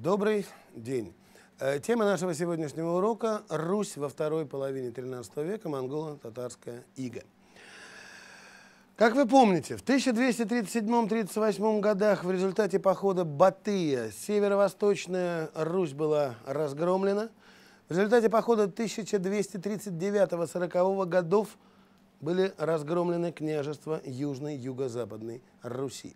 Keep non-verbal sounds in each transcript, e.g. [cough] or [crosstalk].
Добрый день. Э, тема нашего сегодняшнего урока – Русь во второй половине XIII века, монголо-татарская ига. Как вы помните, в 1237-38 годах в результате похода Батыя северо-восточная Русь была разгромлена. В результате похода 1239-40 годов были разгромлены княжества Южной Юго-Западной Руси.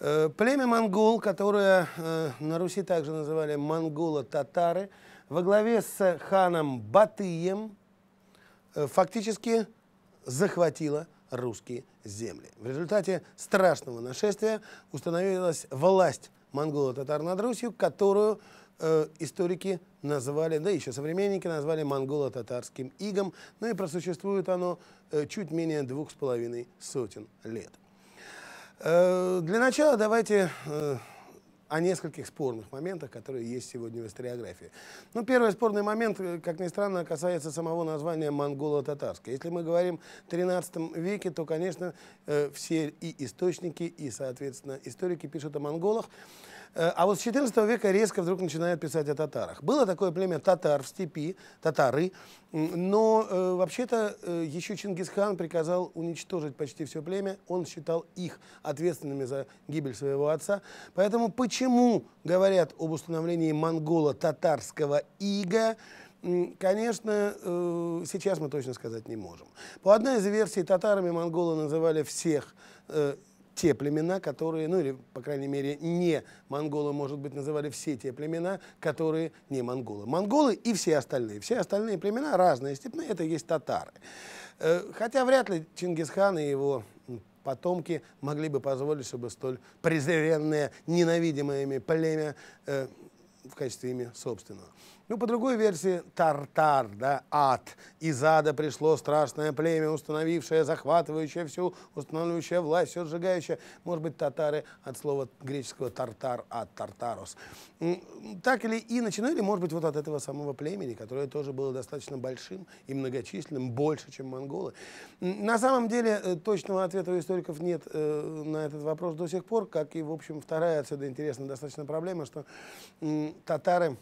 Э, племя монгол, которое э, на Руси также называли монголо-татары, во главе с ханом Батыем э, фактически захватило русские земли. В результате страшного нашествия установилась власть монголо-татар над Русью, которую историки называли, да еще современники назвали монголо-татарским игом, ну и просуществует оно чуть менее двух с половиной сотен лет. Э, для начала давайте э, о нескольких спорных моментах, которые есть сегодня в историографии. Ну, первый спорный момент, э, как ни странно, касается самого названия монголо-татарское. Если мы говорим о XIII веке, то, конечно, все и источники, и, соответственно, историки пишут о монголах. Э, а вот с 14 века резко вдруг начинают писать о татарах. Было такое племя татар в степи, татары, но э, вообще-то э, еще Чингисхан приказал уничтожить почти все племя. Он считал их ответственными за гибель своего отца. Поэтому почему говорят об установлении монголо-татарского ига, Конечно, сейчас мы точно сказать не можем. По одной из версий, татарами монголы называли всех те племена, которые, ну или, по крайней мере, не монголы, может быть, называли все те племена, которые не монголы. Монголы и все остальные. Все остальные племена разные степные, это есть татары. Э, хотя вряд ли Чингисхан и его потомки могли бы позволить, чтобы столь презренное, ненавидимое ими племя э, в качестве имя собственного. Ну, по другой версии, Тартар, да, ад. Из ада пришло страшное племя, установившее, захватывающее всю, устанавливающее власть, все сжигающее. Может быть, татары от слова греческого тартар, ад, тартарос. Так или и начинали, ну, может быть, вот от этого самого племени, которое тоже было достаточно большим и многочисленным, больше, чем монголы. На самом деле, э, точного ответа у историков нет э, на этот вопрос до сих пор, как и, в общем, вторая отсюда интересная достаточно проблема, что تترم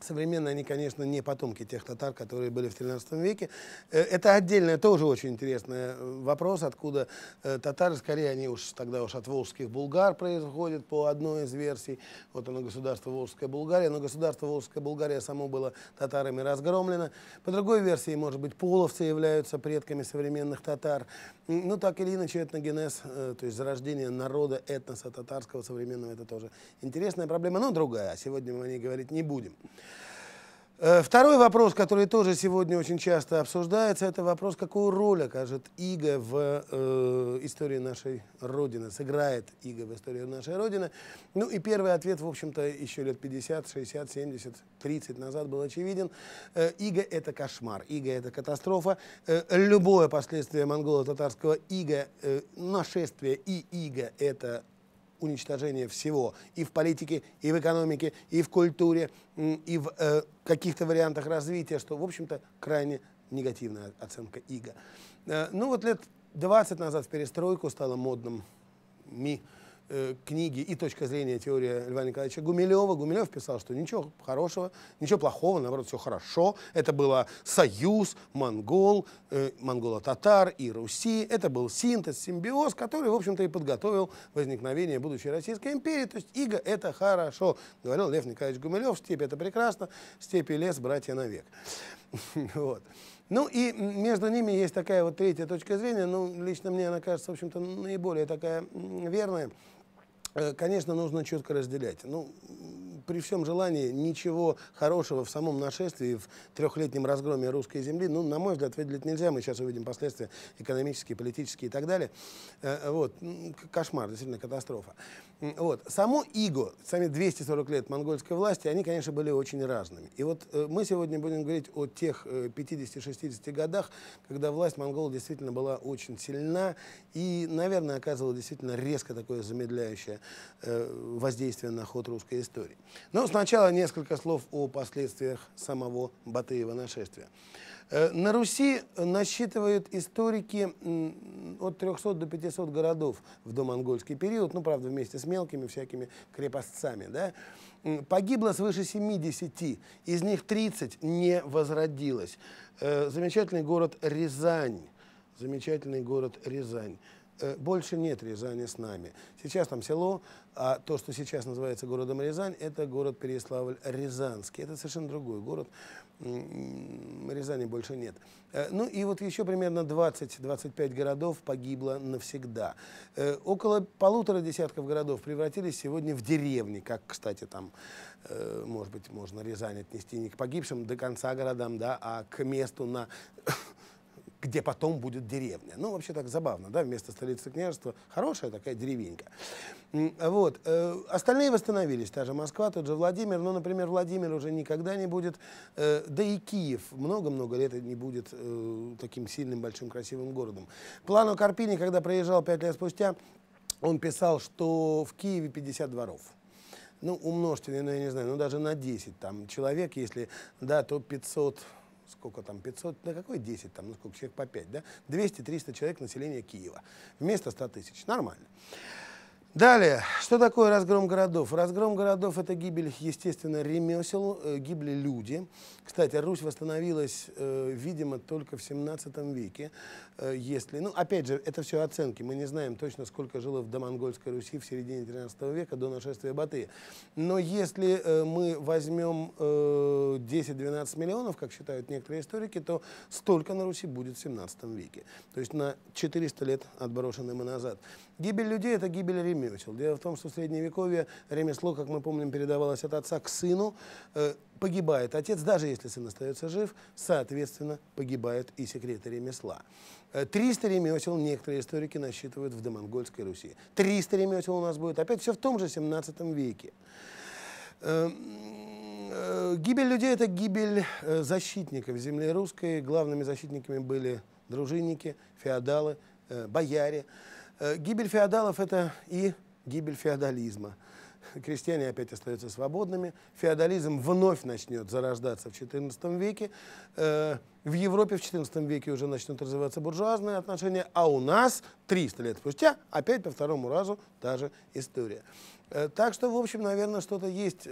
Современные они, конечно, не потомки тех татар, которые были в 13 веке. Э, это отдельный, тоже очень интересный э, вопрос, откуда э, татары, скорее, они уж тогда уж от волжских булгар происходят, по одной из версий. Вот оно государство Волжская Булгария, но государство Волжская Булгария само было татарами разгромлено. По другой версии, может быть, половцы являются предками современных татар. Ну, так или иначе, этногенез, то есть зарождение народа, этноса татарского современного, это тоже интересная проблема, но другая. Сегодня мы о ней говорить не будем. Э, второй вопрос, который тоже сегодня очень часто обсуждается, это вопрос, какую роль окажет ИГА в э, истории нашей Родины, сыграет ИГА в истории нашей Родины. Ну и первый ответ, в общем-то, еще лет 50, 60, 70, 30 назад был очевиден. Э, ИГА — это кошмар, ИГА — это катастрофа. Э, любое последствие монголо-татарского ИГА, э, нашествие и ИГА — это уничтожение всего и в политике, и в экономике, и в культуре, и в э, каких-то вариантах развития, что, в общем-то, крайне негативная оценка ИГА. Э, ну вот лет 20 назад в перестройку стало модным МИ, Э, книги и точка зрения теории Льва Николаевича Гумилева. Гумилев писал, что ничего хорошего, ничего плохого, наоборот, все хорошо. Это было союз монгол, э, монголо-татар и Руси. Это был синтез, симбиоз, который, в общем-то, и подготовил возникновение будущей Российской империи. То есть иго — это хорошо, говорил Лев Николаевич Гумилев. Степь — это прекрасно, степь и лес — братья навек. [laughs] Вот. Ну и между ними есть такая вот третья точка зрения, ну лично мне она кажется, в общем-то, наиболее такая верная. Э, конечно, нужно четко разделять. Ну, при всем желании ничего хорошего в самом нашествии, в трехлетнем разгроме русской земли, ну, на мой взгляд, выделить нельзя. Мы сейчас увидим последствия экономические, политические и так далее. Э, вот. Кошмар, действительно, катастрофа. Вот. Само иго, сами 240 лет монгольской власти, они, конечно, были очень разными. И вот э, мы сегодня будем говорить о тех 50-60 э, годах, когда власть монголов действительно была очень сильна и, наверное, оказывала действительно резко такое замедляющее воздействие на ход русской истории. Но сначала несколько слов о последствиях самого Батыева нашествия. Э, на Руси насчитывают историки от 300 до 500 городов в домонгольский период, ну, правда, вместе с мелкими всякими крепостцами, да. Погибло свыше 70, из них 30 не возродилось. Э, замечательный город Рязань, замечательный город Рязань. Э, больше нет Рязани с нами. Сейчас там село, а то, что сейчас называется городом Рязань, это город Переславль-Рязанский. Это совершенно другой город. Рязани больше нет. Э, ну и вот еще примерно 20-25 городов погибло навсегда. Э, около полутора десятков городов превратились сегодня в деревни, как, кстати, там, может быть, можно Рязань отнести не к погибшим до конца городам, да, а к месту на где потом будет деревня. Ну, вообще так забавно, да, вместо столицы княжества хорошая такая деревенька. Вот. Э, остальные восстановились, та же Москва, тот же Владимир, но, ну, например, Владимир уже никогда не будет, э, да и Киев много-много лет не будет э, таким сильным, большим, красивым городом. Плану Карпини, когда проезжал пять лет спустя, он писал, что в Киеве 50 дворов ну, умножьте, ну, я не знаю, ну, даже на 10 там человек, если, да, то 500, сколько там, 500, на какой 10 там, ну сколько, человек по 5, да, 200-300 человек населения Киева вместо 100 тысяч, нормально. Далее, что такое разгром городов? Разгром городов – это гибель, естественно, ремесел, э, гибли люди. Кстати, Русь восстановилась, э, видимо, только в 17 веке. Э, если, ну, опять же, это все оценки. Мы не знаем точно, сколько жило в Домонгольской Руси в середине 13 века до нашествия Батыя. Но если э, мы возьмем э, 10-12 миллионов, как считают некоторые историки, то столько на Руси будет в 17 веке. То есть на 400 лет отброшены мы назад. Гибель людей – это гибель ремесел Владимировичу. Дело в том, что в Средневековье ремесло, как мы помним, передавалось от отца к сыну. Э, погибает отец, даже если сын остается жив, соответственно, погибают и секреты ремесла. 300 э, ремесел некоторые историки насчитывают в домонгольской Руси. 300 ремесел у нас будет опять все в том же 17 веке. Э, гибель людей – это гибель защитников земли русской. Главными защитниками были дружинники, феодалы, бояре. Э, гибель феодалов – это и гибель феодализма. Крестьяне опять остаются свободными, феодализм вновь начнет зарождаться в XIV веке. Э, в Европе в XIV веке уже начнут развиваться буржуазные отношения, а у нас 300 лет спустя опять по второму разу та же история. Э, так что, в общем, наверное, что-то есть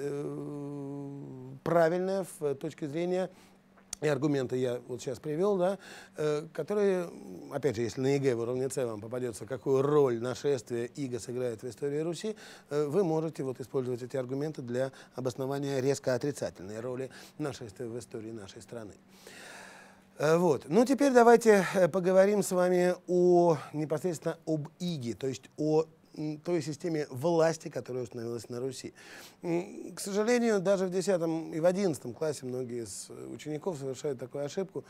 правильное с точки зрения и аргументы я вот сейчас привел, да, э, которые, опять же, если на ЕГЭ в уровне С вам попадется, какую роль нашествие Иго сыграет в истории Руси, э, вы можете вот использовать эти аргументы для обоснования резко отрицательной роли нашествия в истории нашей страны. Э, вот. Ну, теперь давайте э, поговорим с вами о, непосредственно об ИГИ, то есть о той системе власти, которая установилась на Руси. К сожалению, даже в 10 и в 11 классе многие из э, учеников совершают такую ошибку.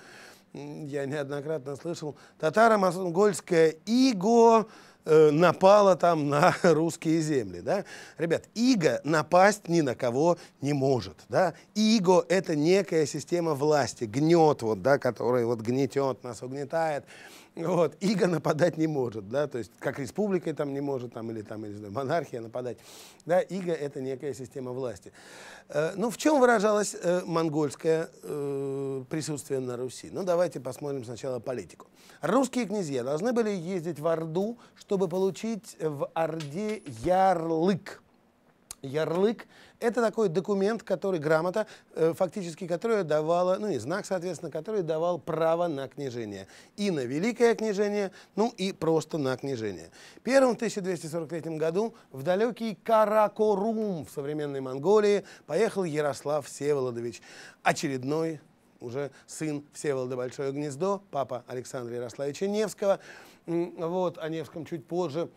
Я неоднократно слышал, татаро-монгольское иго э, напала там на [laughs] русские земли, да? Ребят, иго напасть ни на кого не может, да? Иго — это некая система власти, гнет вот, да, который вот гнетет нас, угнетает. Вот. Иго нападать не может, да, то есть как республика там не может, там, или там, или знаю монархия нападать. Да, иго — это некая система власти. Э, ну, в чем выражалось э, монгольское э, присутствие на Руси? Ну, давайте посмотрим сначала политику. Русские князья должны были ездить в Орду, чтобы получить в Орде ярлык ярлык. Это такой документ, который, грамота, э, фактически которая давала, ну и знак, соответственно, который давал право на княжение. И на великое княжение, ну и просто на княжение. Первым в 1243 году в далекий Каракорум в современной Монголии поехал Ярослав Всеволодович, очередной уже сын Всеволода Большое Гнездо, папа Александра Ярославича Невского. Вот, о Невском чуть позже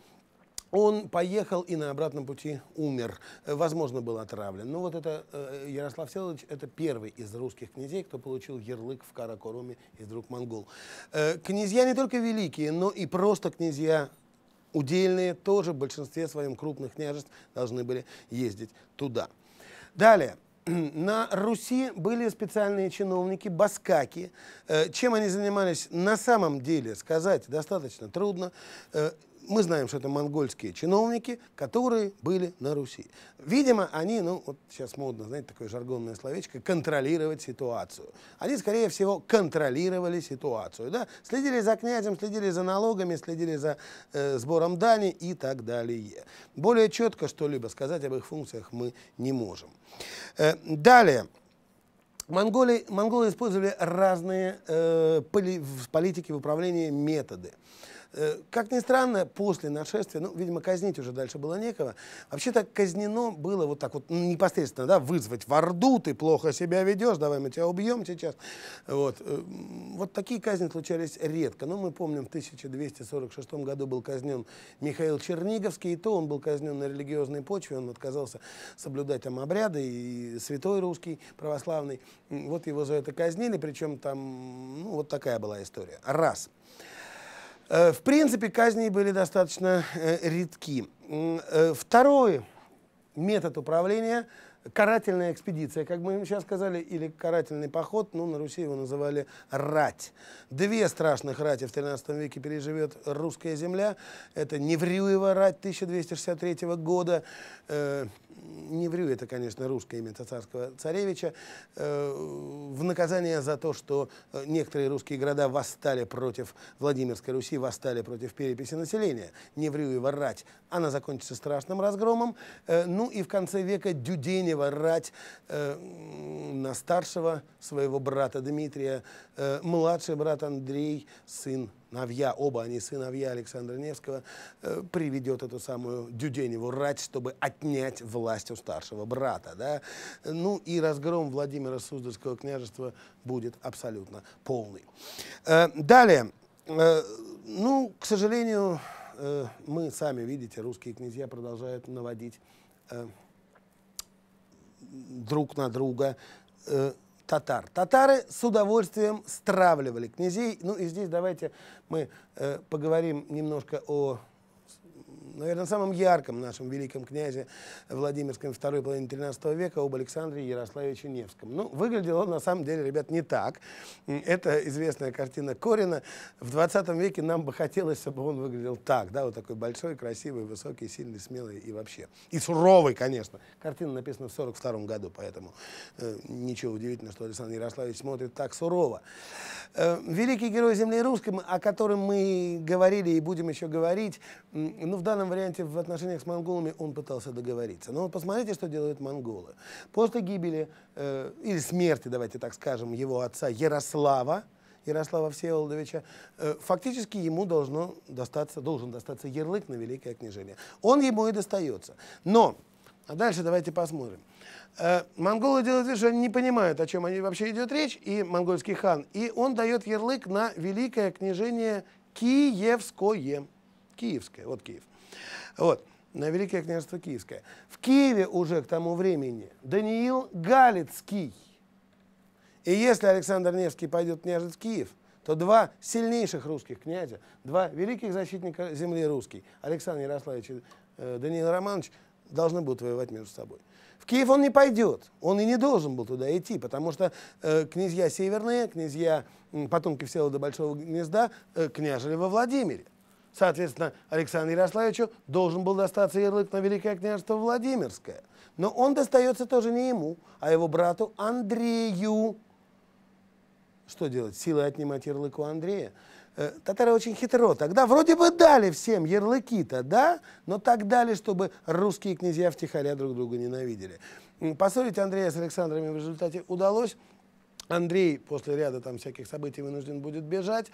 он поехал и на обратном пути умер. Э, возможно, был отравлен. Но ну, вот это э, Ярослав Селович, это первый из русских князей, кто получил ярлык в Каракоруме из друг монгол. Э, князья не только великие, но и просто князья удельные тоже в большинстве своем крупных княжеств должны были ездить туда. Далее. [clears throat] На Руси были специальные чиновники, баскаки. Чем они занимались на самом деле, сказать достаточно трудно мы знаем, что это монгольские чиновники, которые были на Руси. Видимо, они, ну, вот сейчас модно, знаете, такое жаргонное словечко, контролировать ситуацию. Они, скорее всего, контролировали ситуацию, да, следили за князем, следили за налогами, следили за э, сбором дани и так далее. Более четко что-либо сказать об их функциях мы не можем. Э, далее. Монголы, монголы использовали разные э, поли, в политике, в управлении методы. Э, как ни странно, после нашествия, ну, видимо, казнить уже дальше было некого, вообще-то казнено было вот так вот ну, непосредственно, да, вызвать в Орду, ты плохо себя ведешь, давай мы тебя убьем сейчас. Вот, э, вот такие казни случались редко. Но ну, мы помним, в 1246 году был казнен Михаил Черниговский, и то он был казнен на религиозной почве, он отказался соблюдать там обряды, и святой русский православный, вот его за это казнили, причем там, ну, вот такая была история. Раз. Э, в принципе, казни были достаточно э, редки. Э, второй метод управления – карательная экспедиция, как мы им сейчас сказали, или карательный поход, ну, на Руси его называли рать. Две страшных рати в XIII веке переживет русская земля. Это Неврюева рать 1263 года, не врю, это, конечно, русское имя татарского царевича, э, в наказание за то, что э, некоторые русские города восстали против Владимирской Руси, восстали против переписи населения. Не врю и ворать, Она закончится страшным разгромом. Э, ну и в конце века Дюденева рать на старшего своего брата Дмитрия, младший брат Андрей, сын Навья, оба они сыновья Александра Невского, э, приведет эту самую Дюденеву рать, чтобы отнять власть у старшего брата. Да? Ну и разгром Владимира Суздальского княжества будет абсолютно полный. Э, далее, э, ну, к сожалению, мы сами, видите, русские князья продолжают наводить друг на друга татар. Татары с удовольствием стравливали князей. Ну и здесь давайте мы э, поговорим немножко о наверное, самым ярком нашем великом князе Владимирском второй половины 13 века об Александре Ярославиче Невском. Ну, выглядел он на самом деле, ребят, не так. Это известная картина Корина. В 20 веке нам бы хотелось, чтобы он выглядел так, да, вот такой большой, красивый, высокий, сильный, смелый и вообще. И суровый, конечно. Картина написана в 42 году, поэтому э, ничего удивительного, что Александр Ярославич смотрит так сурово. Э, великий герой земли русской, о котором мы говорили и будем еще говорить, ну, в данном первом варианте в отношениях с монголами он пытался договориться. Но посмотрите, что делают монголы. После гибели, э, или смерти, давайте так скажем, его отца Ярослава, Ярослава Всеволодовича, э, фактически ему должно достаться, должен достаться ярлык на Великое княжение. Он ему и достается. Но, а дальше давайте посмотрим. Э, монголы делают вид, что они не понимают, о чем они вообще идет речь, и монгольский хан, и он дает ярлык на Великое княжение Киевское. Киевское, вот Киев. Вот. На Великое княжество Киевское. В Киеве уже к тому времени Даниил Галицкий. И если Александр Невский пойдет княжить в Киев, то два сильнейших русских князя, два великих защитника земли русской, Александр Ярославович и э, Даниил Романович, должны будут воевать между собой. В Киев он не пойдет, он и не должен был туда идти, потому что э, князья северные, князья, потомки Всеволода Большого Гнезда, э, княжили во Владимире. Соответственно, Александру Ярославичу должен был достаться ярлык на Великое княжество Владимирское. Но он достается тоже не ему, а его брату Андрею. Что делать? Силы отнимать ярлык у Андрея? Э, татары очень хитро. Тогда вроде бы дали всем ярлыки-то, да? Но так дали, чтобы русские князья втихаря друг друга ненавидели. Поссорить Андрея с Александрами в результате удалось, Андрей после ряда там всяких событий вынужден будет бежать.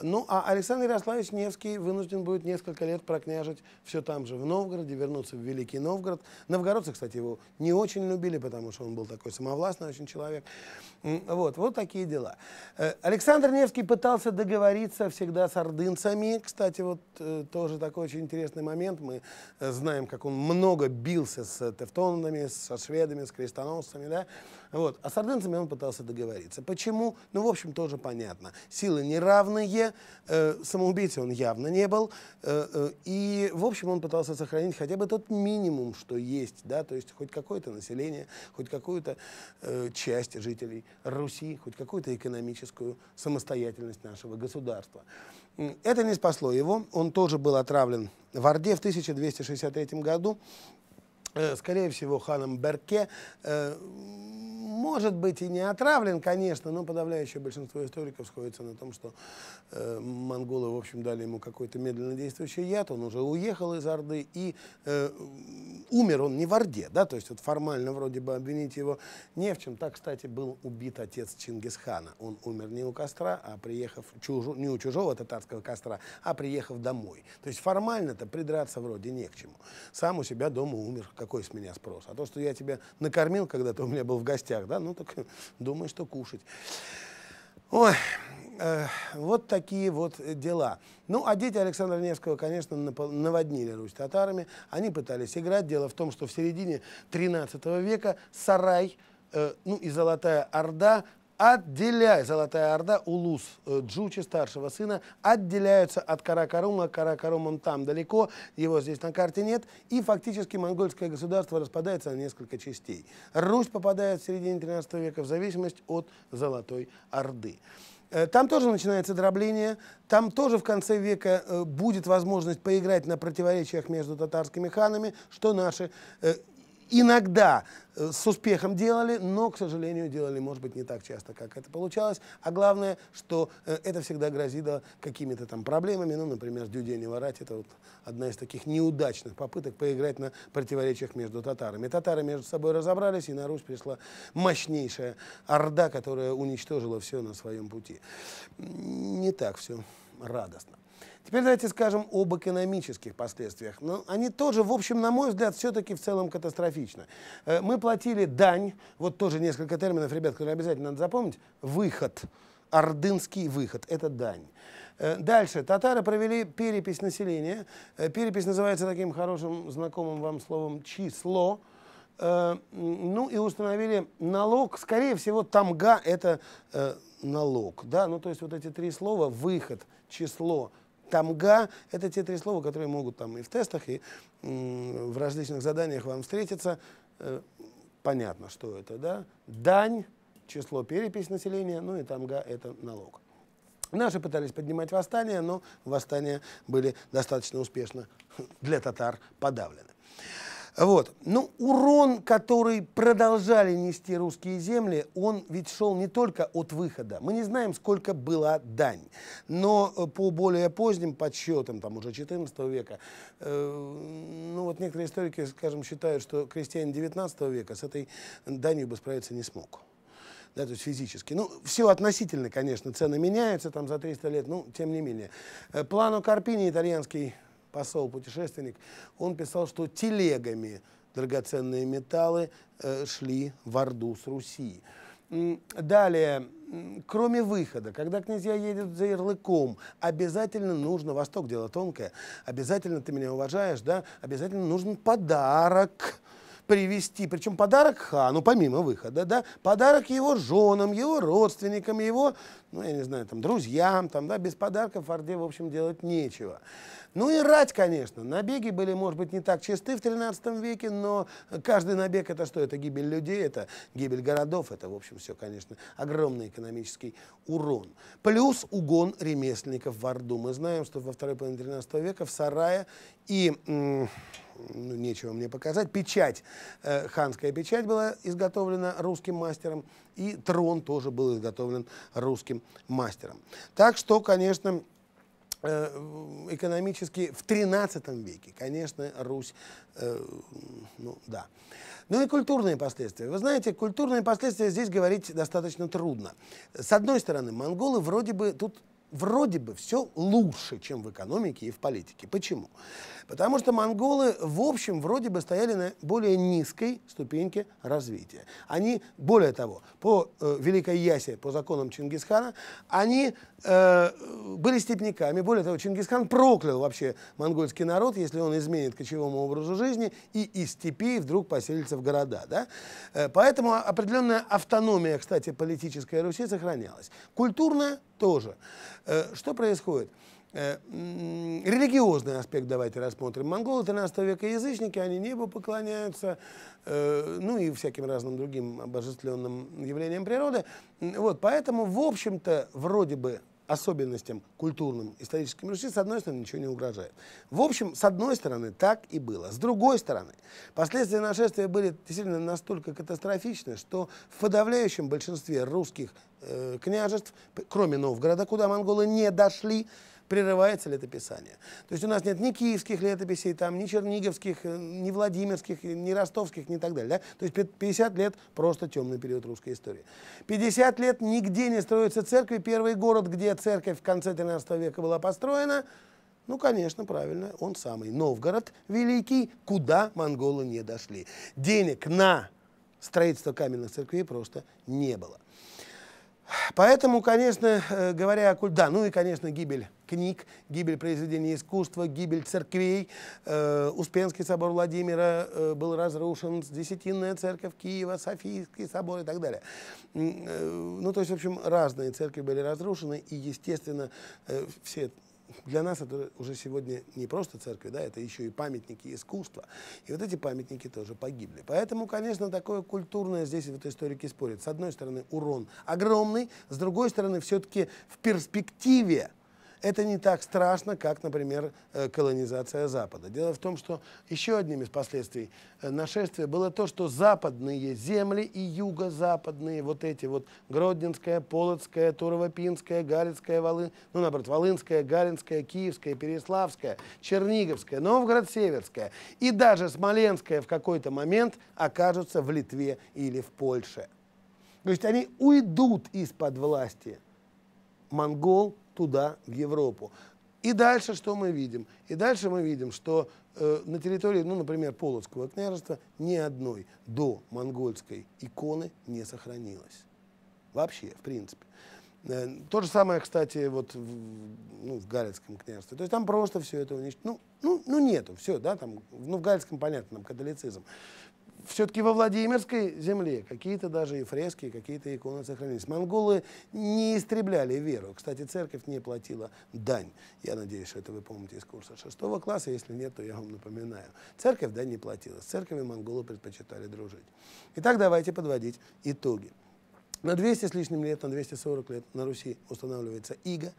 Ну, а Александр Ярославович Невский вынужден будет несколько лет прокняжить все там же, в Новгороде, вернуться в Великий Новгород. Новгородцы, кстати, его не очень любили, потому что он был такой самовластный очень человек. Вот, вот такие дела. Э, Александр Невский пытался договориться всегда с ордынцами. Кстати, вот э, тоже такой очень интересный момент. Мы э, знаем, как он много бился с тевтонами, со шведами, с крестоносцами, да. Вот. А с ордынцами он пытался договориться. Почему? Ну, в общем, тоже понятно. Силы неравные, э, самоубийцей он явно не был. Э, э, и, в общем, он пытался сохранить хотя бы тот минимум, что есть, да, то есть хоть какое-то население, хоть какую-то э, часть жителей Руси, хоть какую-то экономическую самостоятельность нашего государства. Это не спасло его. Он тоже был отравлен в Орде в 1263 году. Э, скорее всего, ханом Берке. Э, может быть и не отравлен, конечно, но подавляющее большинство историков сходится на том, что э, монголы, в общем, дали ему какой-то медленно действующий яд, он уже уехал из Орды и э, умер он не в Орде, да, то есть вот формально вроде бы обвинить его не в чем. Так, кстати, был убит отец Чингисхана. Он умер не у костра, а приехав, чужу, не у чужого татарского костра, а приехав домой. То есть формально-то придраться вроде не к чему. Сам у себя дома умер, как какой с меня спрос. А то, что я тебя накормил, когда ты [laughs] у меня был в гостях, да, ну так [laughs] думай, что кушать. Ой, э, вот такие вот дела. Ну, а дети Александра Невского, конечно, наводнили Русь татарами. Они пытались играть. Дело в том, что в середине 13 века сарай, э, ну и Золотая Орда отделяй, Золотая Орда, Улус э, Джучи, старшего сына, отделяются от Каракарума, Каракарум он там далеко, его здесь на карте нет, и фактически монгольское государство распадается на несколько частей. Русь попадает в середине 13 века в зависимость от Золотой Орды. Э, там тоже начинается дробление, там тоже в конце века э, будет возможность поиграть на противоречиях между татарскими ханами, что наши иногда э, с успехом делали, но, к сожалению, делали, может быть, не так часто, как это получалось. А главное, что э, это всегда грозило какими-то там проблемами. Ну, например, «Дюде не ворать» — это вот одна из таких неудачных попыток поиграть на противоречиях между татарами. Татары между собой разобрались, и на Русь пришла мощнейшая орда, которая уничтожила все на своем пути. Не так все радостно. Теперь давайте скажем об экономических последствиях. Но ну, они тоже, в общем, на мой взгляд, все-таки в целом катастрофично. Э, мы платили дань, вот тоже несколько терминов, ребят, которые обязательно надо запомнить, выход, ордынский выход, это дань. Э, дальше. Татары провели перепись населения. Э, перепись называется таким хорошим, знакомым вам словом «число». Ну и установили налог, скорее всего, тамга – это налог. Да? Ну то есть вот эти три слова – выход, число, тамга – это те три слова, которые могут там и в тестах, и в различных заданиях вам встретиться. Э, понятно, что это, да? Дань, число перепись населения, ну и тамга – это налог. Наши пытались поднимать восстание, но восстания были достаточно успешно [laughs] для татар подавлены. Вот. Ну, урон, который продолжали нести русские земли, он ведь шел не только от выхода. Мы не знаем, сколько была дань. Но э, по более поздним подсчетам, там уже 14 века, э, ну вот некоторые историки, скажем, считают, что крестьянин 19 века с этой данью бы справиться не смог да, то есть физически. Ну, все относительно, конечно, цены меняются там за 300 лет, но тем не менее. Э, плану Карпини, итальянский посол-путешественник, он писал, что телегами драгоценные металлы э, шли в Орду с Руси. Далее, кроме выхода, когда князья едут за ярлыком, обязательно нужно, Восток дело тонкое, обязательно ты меня уважаешь, да, обязательно нужен подарок, привести, причем подарок хану, помимо выхода, да, подарок его женам, его родственникам, его, ну, я не знаю, там, друзьям, там, да, без подарков Орде, в общем, делать нечего. Ну и рать, конечно. Набеги были, может быть, не так чисты в 13 веке, но каждый набег это что? Это гибель людей, это гибель городов, это, в общем, все, конечно, огромный экономический урон. Плюс угон ремесленников в Орду. Мы знаем, что во второй половине 13 века в Сарае и ну, нечего мне показать. Печать, э, ханская печать была изготовлена русским мастером, и трон тоже был изготовлен русским мастером. Так что, конечно, э, экономически в 13 веке, конечно, Русь, э, ну да. Ну и культурные последствия. Вы знаете, культурные последствия здесь говорить достаточно трудно. С одной стороны, монголы вроде бы тут вроде бы все лучше, чем в экономике и в политике. Почему? Почему? Потому что монголы, в общем, вроде бы стояли на более низкой ступеньке развития. Они, более того, по э, Великой Ясе, по законам Чингисхана, они э, были степняками. Более того, Чингисхан проклял вообще монгольский народ, если он изменит кочевому образу жизни и из степей вдруг поселится в города. Да? Э, поэтому определенная автономия, кстати, политическая Руси сохранялась. Культурная тоже. Э, что происходит? Э, религиозный аспект давайте рассмотрим. Монголы 13 века язычники, они небу поклоняются, э, ну и всяким разным другим обожествленным явлениям природы. Вот, поэтому, в общем-то, вроде бы особенностям культурным, историческим Руси, с одной стороны, ничего не угрожает. В общем, с одной стороны, так и было. С другой стороны, последствия нашествия были действительно настолько катастрофичны, что в подавляющем большинстве русских э, княжеств, кроме Новгорода, куда монголы не дошли, прерывается летописание. То есть у нас нет ни киевских летописей, там, ни черниговских, э, ни владимирских, э, ни ростовских, ни так далее. Да? То есть 50 лет просто темный период русской истории. 50 лет нигде не строится церкви. Первый город, где церковь в конце 13 века была построена, ну, конечно, правильно, он самый. Новгород Великий, куда монголы не дошли. Денег на строительство каменных церквей просто не было. Поэтому, конечно, э, говоря о культ, да, ну и, конечно, гибель книг, гибель произведений искусства, гибель церквей. Э, Успенский собор Владимира э, был разрушен, Десятинная церковь Киева, Софийский собор и так далее. ну, то есть, в общем, разные церкви были разрушены, и, естественно, все для нас это уже сегодня не просто церковь, да, это еще и памятники искусства. И вот эти памятники тоже погибли. Поэтому, конечно, такое культурное здесь вот историки спорят. С одной стороны, урон огромный, с другой стороны, все-таки в перспективе это не так страшно, как, например, э, колонизация Запада. Дело в том, что еще одним из последствий э, нашествия было то, что западные земли и юго-западные, вот эти вот Гродненская, Полоцкая, Туровопинская, Галицкая, Волы, ну, наоборот, Волынская, Галинская, Киевская, Переславская, Черниговская, Новгород-Северская и даже Смоленская в какой-то момент окажутся в Литве или в Польше. То есть они уйдут из-под власти монгол туда, в Европу. И дальше что мы видим? И дальше мы видим, что э, на территории, ну, например, Полоцкого княжества ни одной до монгольской иконы не сохранилось. Вообще, в принципе. Э, то же самое, кстати, вот в, ну, в Галицком княжестве. То есть там просто все это уничтожено. Ну, ну, ну нету, все, да, там, ну, в Галицком, понятно, там католицизм все-таки во Владимирской земле какие-то даже и фрески, какие-то иконы сохранились. Монголы не истребляли веру. Кстати, церковь не платила дань. Я надеюсь, что это вы помните из курса шестого класса. Если нет, то я вам напоминаю. Церковь дань не платила. С церковью монголы предпочитали дружить. Итак, давайте подводить итоги. На 200 с лишним лет, на 240 лет на Руси устанавливается иго.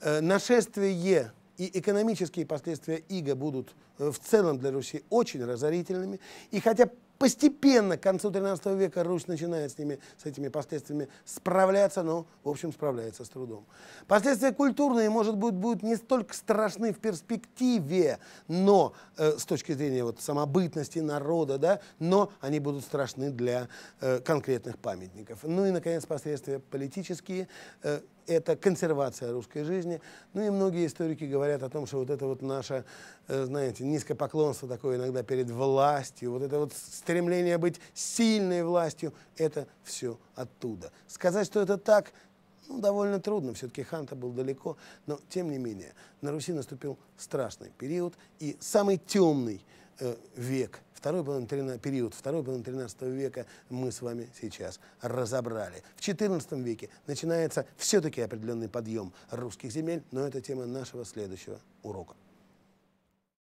Э, нашествие и экономические последствия иго будут э, в целом для Руси очень разорительными. И хотя Постепенно к концу 13 века Русь начинает с, ними, с этими последствиями справляться, но, в общем, справляется с трудом. Последствия культурные, может быть, будут не столько страшны в перспективе, но э, с точки зрения вот, самобытности народа, да, но они будут страшны для э, конкретных памятников. Ну и, наконец, последствия политические. Э, это консервация русской жизни. Ну и многие историки говорят о том, что вот это вот наше, э, знаете, низкое поклонство такое иногда перед властью, вот это вот стремление быть сильной властью, это все оттуда. Сказать, что это так, ну, довольно трудно, все-таки Ханта был далеко, но тем не менее, на Руси наступил страшный период и самый темный э, век второй половины, период второй половины 13 века мы с вами сейчас разобрали. В 14 веке начинается все-таки определенный подъем русских земель, но это тема нашего следующего урока.